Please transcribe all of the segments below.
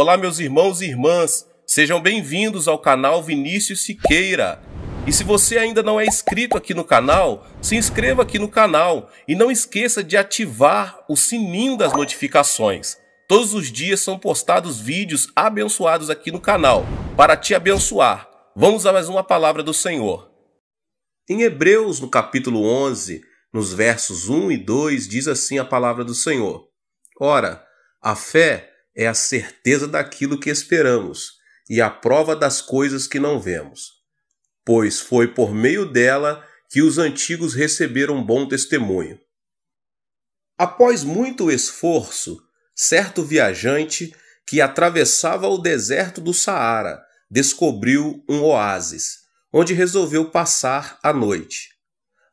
Olá, meus irmãos e irmãs, sejam bem-vindos ao canal Vinícius Siqueira. E se você ainda não é inscrito aqui no canal, se inscreva aqui no canal e não esqueça de ativar o sininho das notificações. Todos os dias são postados vídeos abençoados aqui no canal, para te abençoar. Vamos a mais uma palavra do Senhor. Em Hebreus, no capítulo 11, nos versos 1 e 2, diz assim a palavra do Senhor: Ora, a fé é a certeza daquilo que esperamos e a prova das coisas que não vemos. Pois foi por meio dela que os antigos receberam bom testemunho. Após muito esforço, certo viajante que atravessava o deserto do Saara descobriu um oásis, onde resolveu passar a noite.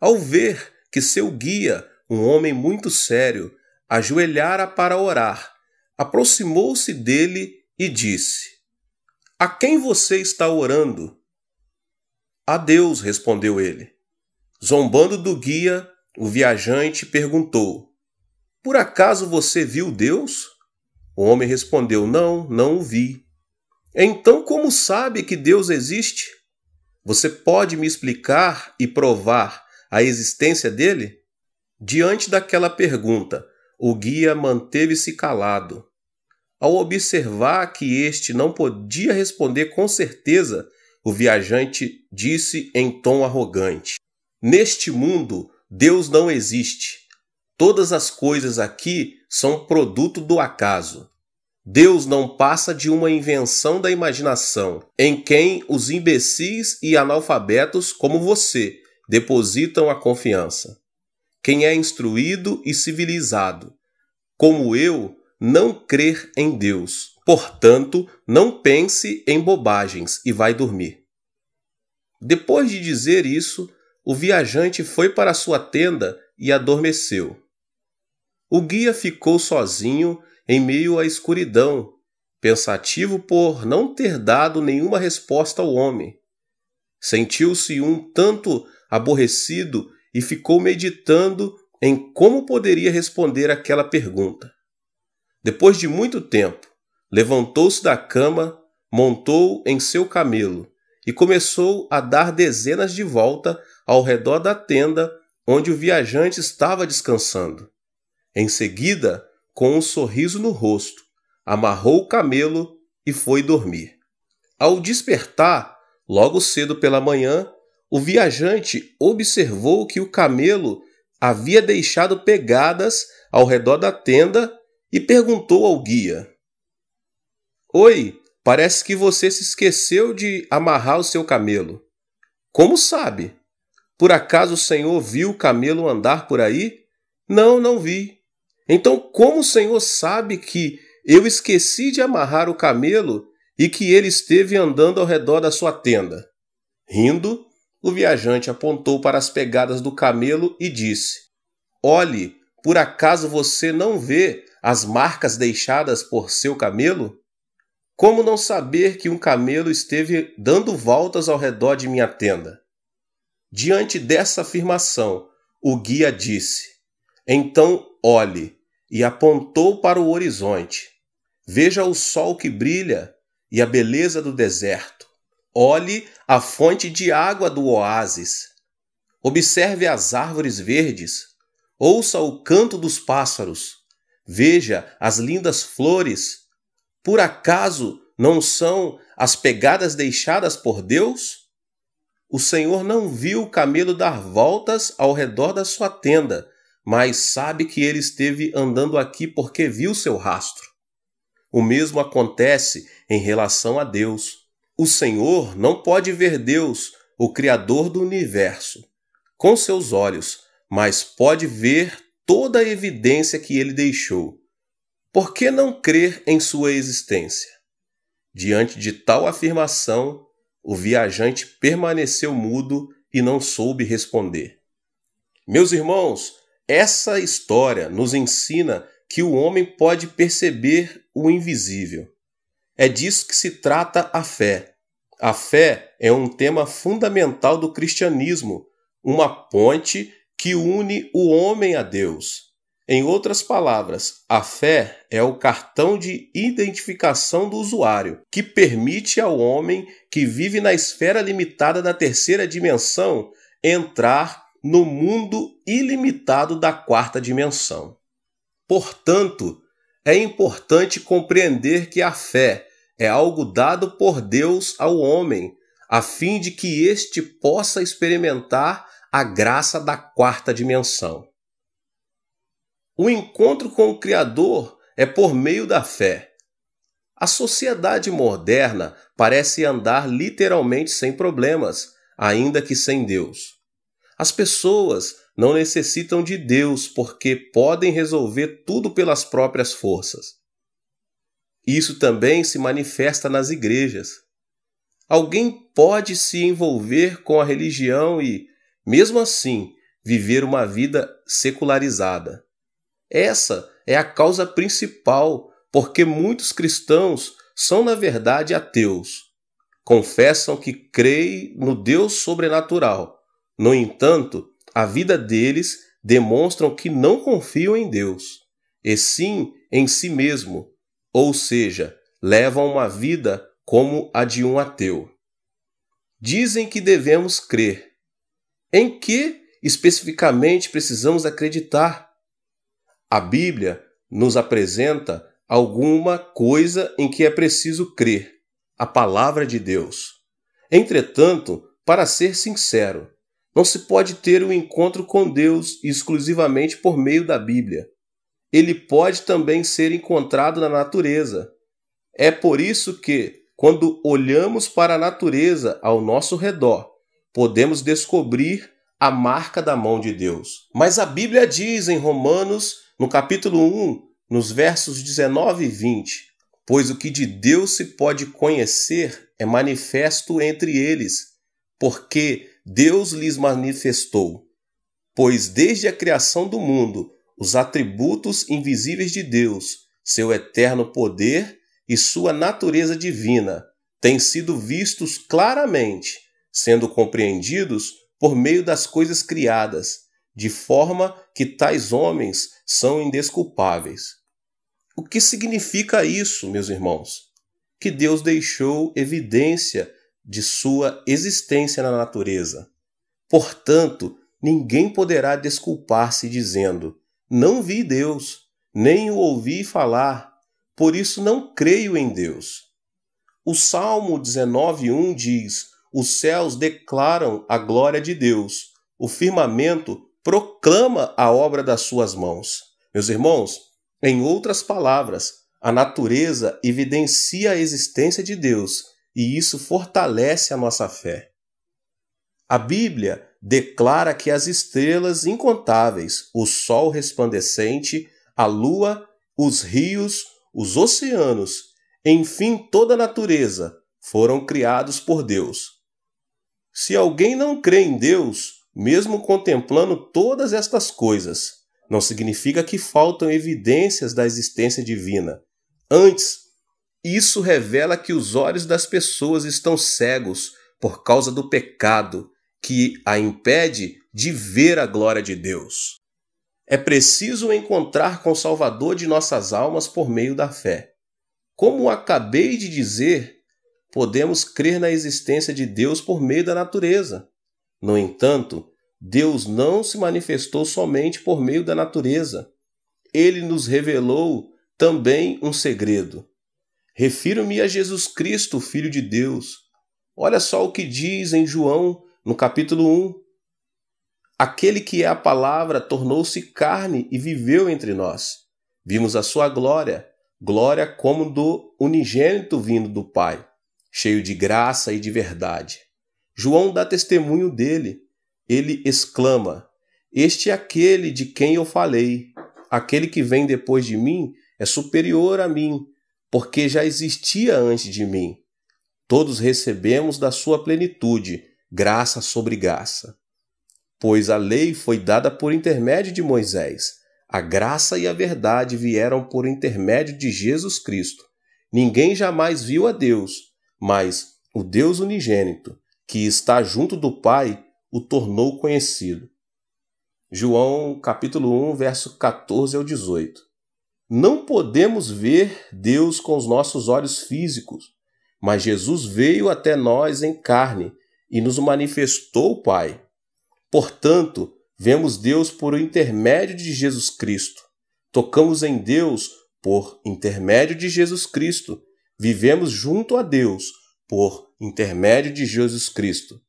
Ao ver que seu guia, um homem muito sério, ajoelhara para orar, aproximou-se dele e disse: A quem você está orando? A Deus, respondeu ele. Zombando do guia, o viajante perguntou: Por acaso você viu Deus? O homem respondeu: Não, não o vi. Então, como sabe que Deus existe? Você pode me explicar e provar a existência dele? Diante daquela pergunta, o guia manteve-se calado. Ao observar que este não podia responder com certeza, o viajante disse em tom arrogante: Neste mundo, Deus não existe. Todas as coisas aqui são produto do acaso. Deus não passa de uma invenção da imaginação, em quem os imbecis e analfabetos como você depositam a confiança quem é instruído e civilizado, como eu, não crer em Deus. Portanto, não pense em bobagens e vai dormir. Depois de dizer isso, o viajante foi para sua tenda e adormeceu. O guia ficou sozinho em meio à escuridão, pensativo por não ter dado nenhuma resposta ao homem. Sentiu-se um tanto aborrecido e ficou meditando em como poderia responder aquela pergunta. Depois de muito tempo, levantou-se da cama, montou em seu camelo e começou a dar dezenas de volta ao redor da tenda onde o viajante estava descansando. Em seguida, com um sorriso no rosto, amarrou o camelo e foi dormir. Ao despertar, logo cedo pela manhã, o viajante observou que o camelo havia deixado pegadas ao redor da tenda e perguntou ao guia: Oi, parece que você se esqueceu de amarrar o seu camelo. Como sabe? Por acaso o senhor viu o camelo andar por aí? Não, não vi. Então, como o senhor sabe que eu esqueci de amarrar o camelo e que ele esteve andando ao redor da sua tenda? Rindo, o viajante apontou para as pegadas do camelo e disse: Olhe, por acaso você não vê as marcas deixadas por seu camelo? Como não saber que um camelo esteve dando voltas ao redor de minha tenda? Diante dessa afirmação, o guia disse: Então olhe, e apontou para o horizonte. Veja o sol que brilha e a beleza do deserto. Olhe a fonte de água do oásis. Observe as árvores verdes. Ouça o canto dos pássaros. Veja as lindas flores. Por acaso não são as pegadas deixadas por Deus? O Senhor não viu o camelo dar voltas ao redor da sua tenda, mas sabe que ele esteve andando aqui porque viu seu rastro. O mesmo acontece em relação a Deus. O Senhor não pode ver Deus, o Criador do universo, com seus olhos, mas pode ver toda a evidência que ele deixou. Por que não crer em sua existência? Diante de tal afirmação, o viajante permaneceu mudo e não soube responder. Meus irmãos, essa história nos ensina que o homem pode perceber o invisível. É disso que se trata a fé. A fé é um tema fundamental do cristianismo, uma ponte que une o homem a Deus. Em outras palavras, a fé é o cartão de identificação do usuário, que permite ao homem que vive na esfera limitada da terceira dimensão entrar no mundo ilimitado da quarta dimensão. Portanto, é importante compreender que a fé é algo dado por Deus ao homem, a fim de que este possa experimentar a graça da quarta dimensão. O encontro com o Criador é por meio da fé. A sociedade moderna parece andar literalmente sem problemas, ainda que sem Deus. As pessoas não necessitam de Deus porque podem resolver tudo pelas próprias forças. Isso também se manifesta nas igrejas. Alguém pode se envolver com a religião e, mesmo assim, viver uma vida secularizada. Essa é a causa principal porque muitos cristãos são, na verdade, ateus. Confessam que creem no Deus sobrenatural. No entanto, a vida deles demonstram que não confiam em Deus, e sim em si mesmo, ou seja, levam uma vida como a de um ateu. Dizem que devemos crer. Em que especificamente precisamos acreditar? A Bíblia nos apresenta alguma coisa em que é preciso crer, a palavra de Deus. Entretanto, para ser sincero, não se pode ter um encontro com Deus exclusivamente por meio da Bíblia. Ele pode também ser encontrado na natureza. É por isso que, quando olhamos para a natureza ao nosso redor, podemos descobrir a marca da mão de Deus. Mas a Bíblia diz em Romanos, no capítulo 1, nos versos 19 e 20: Pois o que de Deus se pode conhecer é manifesto entre eles, porque Deus lhes manifestou. Pois desde a criação do mundo, os atributos invisíveis de Deus, seu eterno poder e sua natureza divina, têm sido vistos claramente, sendo compreendidos por meio das coisas criadas, de forma que tais homens são indesculpáveis. O que significa isso, meus irmãos? Que Deus deixou evidência de sua existência na natureza. Portanto, ninguém poderá desculpar-se dizendo: Não vi Deus, nem o ouvi falar, por isso não creio em Deus. O Salmo 19:1 diz: Os céus declaram a glória de Deus, o firmamento proclama a obra das suas mãos. Meus irmãos, em outras palavras, a natureza evidencia a existência de Deus e isso fortalece a nossa fé. A Bíblia declara que as estrelas incontáveis, o sol resplandecente, a lua, os rios, os oceanos, enfim, toda a natureza, foram criados por Deus. Se alguém não crê em Deus, mesmo contemplando todas estas coisas, não significa que faltam evidências da existência divina. Antes, isso revela que os olhos das pessoas estão cegos por causa do pecado, que a impede de ver a glória de Deus. É preciso encontrar com o Salvador de nossas almas por meio da fé. Como acabei de dizer, podemos crer na existência de Deus por meio da natureza. No entanto, Deus não se manifestou somente por meio da natureza. Ele nos revelou também um segredo. Refiro-me a Jesus Cristo, Filho de Deus. Olha só o que diz em João, no capítulo 1. Aquele que é a palavra tornou-se carne e viveu entre nós. Vimos a sua glória, glória como do unigênito vindo do Pai, cheio de graça e de verdade. João dá testemunho dele. Ele exclama: Este é aquele de quem eu falei. Aquele que vem depois de mim é superior a mim, porque já existia antes de mim. Todos recebemos da sua plenitude, graça sobre graça. Pois a lei foi dada por intermédio de Moisés, a graça e a verdade vieram por intermédio de Jesus Cristo. Ninguém jamais viu a Deus, mas o Deus unigênito, que está junto do Pai, o tornou conhecido. João capítulo 1, verso 14 ao 18. Não podemos ver Deus com os nossos olhos físicos, mas Jesus veio até nós em carne e nos manifestou o Pai. Portanto, vemos Deus por intermédio de Jesus Cristo. Tocamos em Deus por intermédio de Jesus Cristo. Vivemos junto a Deus por intermédio de Jesus Cristo.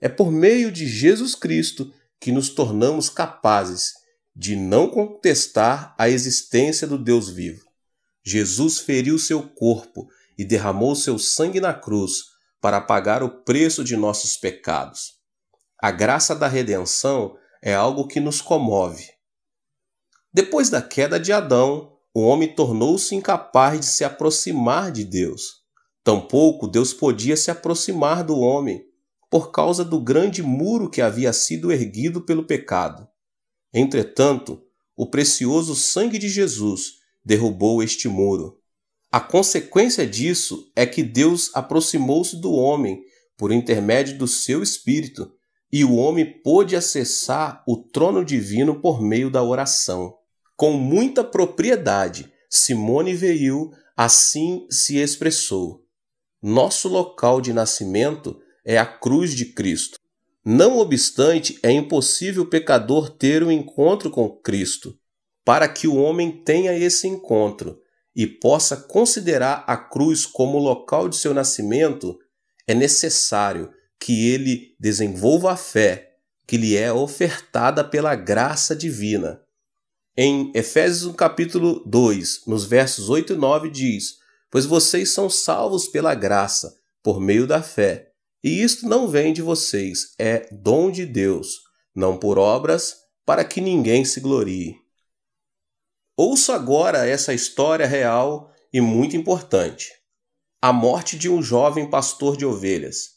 É por meio de Jesus Cristo que nos tornamos capazes de não contestar a existência do Deus vivo. Jesus feriu seu corpo e derramou seu sangue na cruz para pagar o preço de nossos pecados. A graça da redenção é algo que nos comove. Depois da queda de Adão, o homem tornou-se incapaz de se aproximar de Deus. Tampouco Deus podia se aproximar do homem, por causa do grande muro que havia sido erguido pelo pecado. Entretanto, o precioso sangue de Jesus derrubou este muro. A consequência disso é que Deus aproximou-se do homem por intermédio do seu espírito, e o homem pôde acessar o trono divino por meio da oração. Com muita propriedade, Simone Veil assim se expressou: Nosso local de nascimento é a cruz de Cristo não obstante, é impossível o pecador ter um encontro com Cristo. Para que o homem tenha esse encontro e possa considerar a cruz como local de seu nascimento, é necessário que ele desenvolva a fé que lhe é ofertada pela graça divina. Em Efésios capítulo 2, nos versos 8 e 9 diz: Pois vocês são salvos pela graça, por meio da fé e isto não vem de vocês, é dom de Deus, não por obras, para que ninguém se glorie. Ouça agora essa história real e muito importante. A morte de um jovem pastor de ovelhas.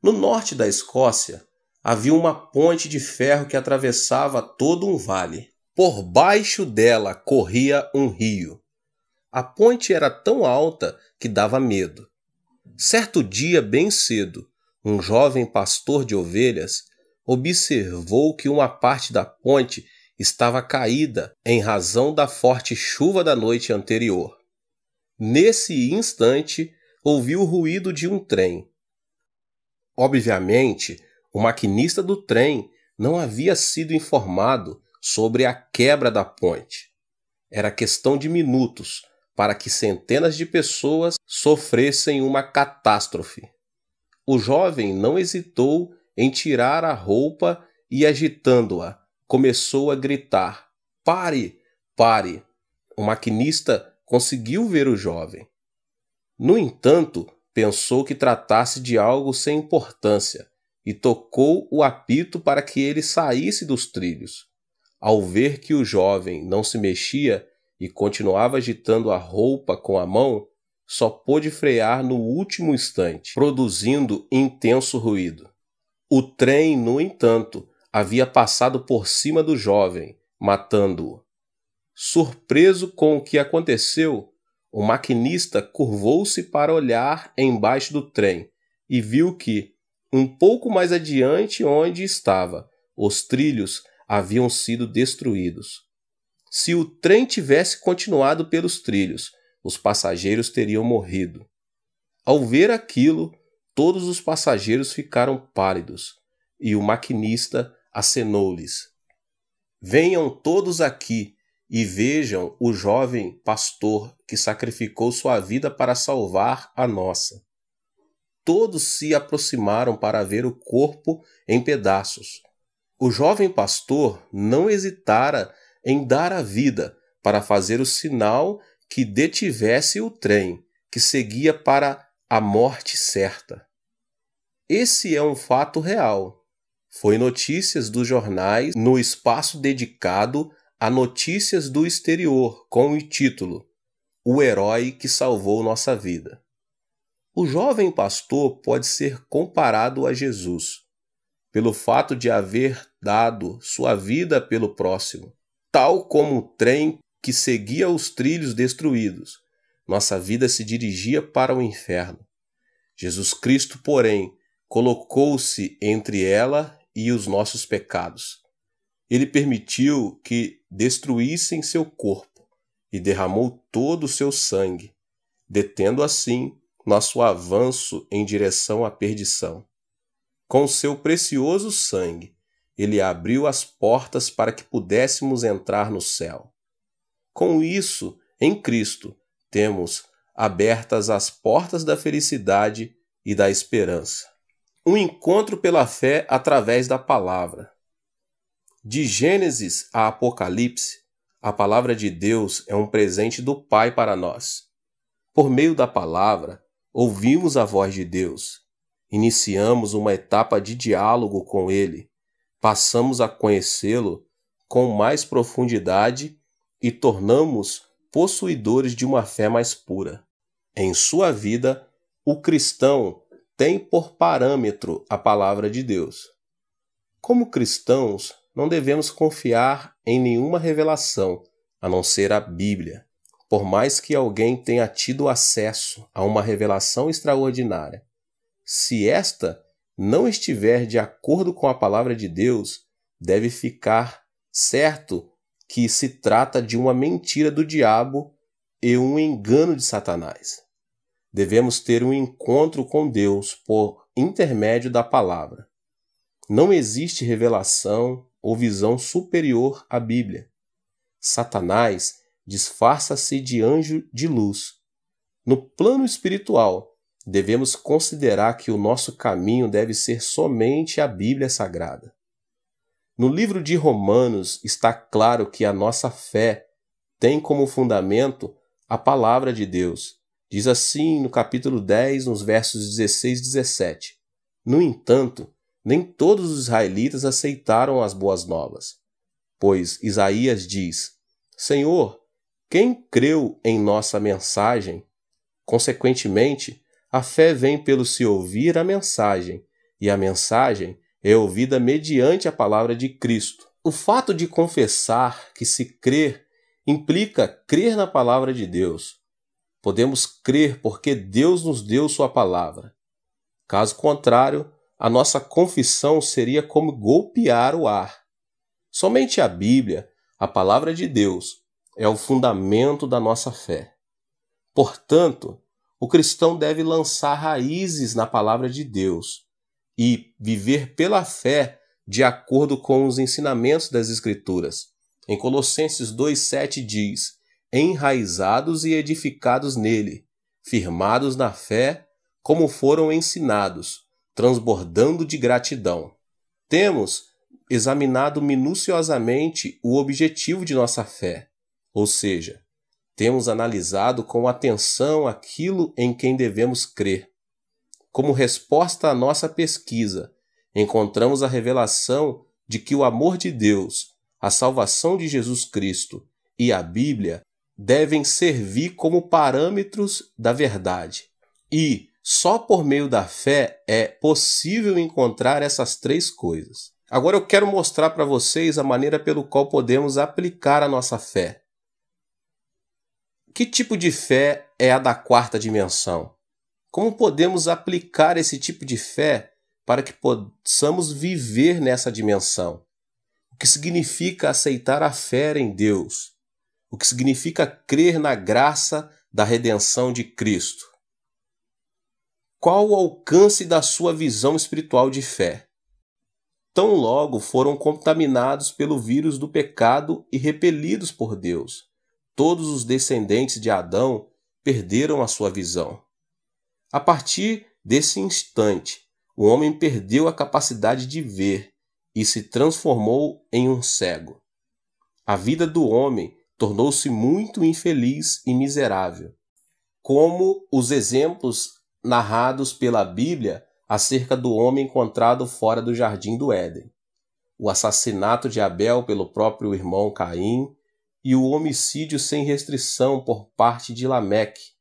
No norte da Escócia, havia uma ponte de ferro que atravessava todo um vale. Por baixo dela corria um rio. A ponte era tão alta que dava medo. Certo dia, bem cedo, um jovem pastor de ovelhas observou que uma parte da ponte estava caída em razão da forte chuva da noite anterior. Nesse instante, ouviu o ruído de um trem. Obviamente, o maquinista do trem não havia sido informado sobre a quebra da ponte. Era questão de minutos para que centenas de pessoas sofressem uma catástrofe. O jovem não hesitou em tirar a roupa e, agitando-a, começou a gritar: Pare! Pare! O maquinista conseguiu ver o jovem. No entanto, pensou que tratasse de algo sem importância e tocou o apito para que ele saísse dos trilhos. Ao ver que o jovem não se mexia e continuava agitando a roupa com a mão, só pôde frear no último instante, produzindo intenso ruído. O trem, no entanto, havia passado por cima do jovem, matando-o. Surpreso com o que aconteceu, o maquinista curvou-se para olhar embaixo do trem e viu que, um pouco mais adiante onde estava, os trilhos haviam sido destruídos. Se o trem tivesse continuado pelos trilhos, os passageiros teriam morrido. Ao ver aquilo, todos os passageiros ficaram pálidos, e o maquinista acenou-lhes: Venham todos aqui e vejam o jovem pastor que sacrificou sua vida para salvar a nossa. Todos se aproximaram para ver o corpo em pedaços. O jovem pastor não hesitara em dar a vida para fazer o sinal que detivesse o trem que seguia para a morte certa. Esse é um fato real. Foi notícias dos jornais no espaço dedicado a notícias do exterior, com o título O Herói que Salvou Nossa Vida. O jovem pastor pode ser comparado a Jesus, pelo fato de haver dado sua vida pelo próximo, tal como o trem que seguia os trilhos destruídos. Nossa vida se dirigia para o inferno. Jesus Cristo, porém, colocou-se entre ela e os nossos pecados. Ele permitiu que destruíssem seu corpo e derramou todo o seu sangue, detendo assim nosso avanço em direção à perdição. Com seu precioso sangue, ele abriu as portas para que pudéssemos entrar no céu. Com isso, em Cristo, temos abertas as portas da felicidade e da esperança. Um encontro pela fé através da palavra. De Gênesis a Apocalipse, a palavra de Deus é um presente do Pai para nós. Por meio da palavra, ouvimos a voz de Deus, iniciamos uma etapa de diálogo com Ele, passamos a conhecê-lo com mais profundidade e tornamos possuidores de uma fé mais pura. Em sua vida, o cristão tem por parâmetro a palavra de Deus. Como cristãos, não devemos confiar em nenhuma revelação, a não ser a Bíblia, por mais que alguém tenha tido acesso a uma revelação extraordinária. Se esta não estiver de acordo com a palavra de Deus, deve ficar certo que se trata de uma mentira do diabo e um engano de Satanás. Devemos ter um encontro com Deus por intermédio da palavra. Não existe revelação ou visão superior à Bíblia. Satanás disfarça-se de anjo de luz. No plano espiritual, devemos considerar que o nosso caminho deve ser somente a Bíblia Sagrada. No livro de Romanos está claro que a nossa fé tem como fundamento a palavra de Deus. Diz assim no capítulo 10, nos versos 16 e 17. No entanto, nem todos os israelitas aceitaram as boas novas. Pois Isaías diz: Senhor, quem creu em nossa mensagem? Consequentemente, a fé vem pelo se ouvir a mensagem, e a mensagem é ouvida mediante a palavra de Cristo. O fato de confessar que se crer implica crer na palavra de Deus. Podemos crer porque Deus nos deu Sua palavra. Caso contrário, a nossa confissão seria como golpear o ar. Somente a Bíblia, a palavra de Deus, é o fundamento da nossa fé. Portanto, o cristão deve lançar raízes na palavra de Deus e viver pela fé de acordo com os ensinamentos das Escrituras. Em Colossenses 2,7 diz: enraizados e edificados nele, firmados na fé, como foram ensinados, transbordando de gratidão. Temos examinado minuciosamente o objetivo de nossa fé, ou seja, temos analisado com atenção aquilo em quem devemos crer. Como resposta à nossa pesquisa, encontramos a revelação de que o amor de Deus, a salvação de Jesus Cristo e a Bíblia devem servir como parâmetros da verdade. E só por meio da fé é possível encontrar essas três coisas. Agora eu quero mostrar para vocês a maneira pelo qual podemos aplicar a nossa fé. Que tipo de fé é a da quarta dimensão? Como podemos aplicar esse tipo de fé para que possamos viver nessa dimensão? O que significa aceitar a fé em Deus? O que significa crer na graça da redenção de Cristo? Qual o alcance da sua visão espiritual de fé? Tão logo foram contaminados pelo vírus do pecado e repelidos por Deus. Todos os descendentes de Adão perderam a sua visão. A partir desse instante, o homem perdeu a capacidade de ver e se transformou em um cego. A vida do homem tornou-se muito infeliz e miserável, como os exemplos narrados pela Bíblia acerca do homem encontrado fora do jardim do Éden, o assassinato de Abel pelo próprio irmão Caim e o homicídio sem restrição por parte de Lameque,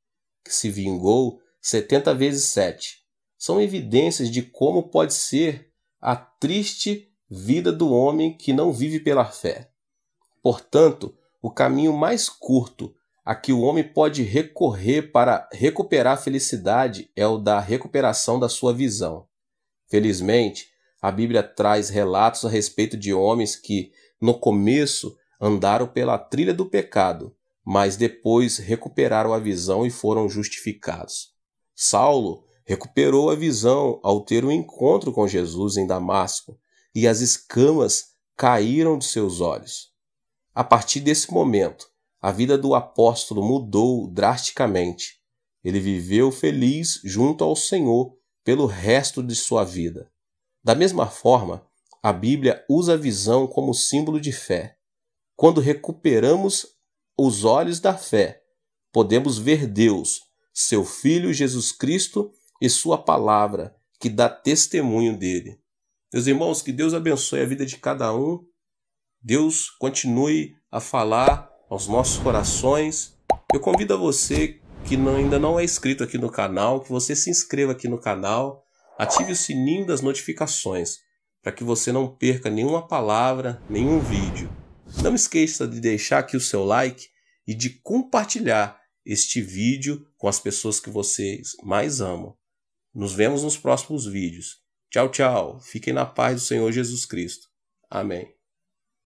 que se vingou 70 vezes 7, são evidências de como pode ser a triste vida do homem que não vive pela fé. Portanto, o caminho mais curto a que o homem pode recorrer para recuperar a felicidade é o da recuperação da sua visão. Felizmente, a Bíblia traz relatos a respeito de homens que, no começo, andaram pela trilha do pecado, mas depois recuperaram a visão e foram justificados. Saulo recuperou a visão ao ter um encontro com Jesus em Damasco e as escamas caíram de seus olhos. A partir desse momento, a vida do apóstolo mudou drasticamente. Ele viveu feliz junto ao Senhor pelo resto de sua vida. Da mesma forma, a Bíblia usa a visão como símbolo de fé. Quando recuperamos os olhos da fé, podemos ver Deus seu Filho Jesus Cristo e sua palavra, que dá testemunho dele. Meus irmãos, que Deus abençoe a vida de cada um. Deus continue a falar aos nossos corações. Eu convido a você que não, ainda não é inscrito aqui no canal, que você se inscreva aqui no canal, ative o sininho das notificações, para que você não perca nenhuma palavra, nenhum vídeo. Não esqueça de deixar aqui o seu like e de compartilhar este vídeo com as pessoas que vocês mais amam. Nos vemos nos próximos vídeos. Tchau, tchau. Fiquem na paz do Senhor Jesus Cristo. Amém.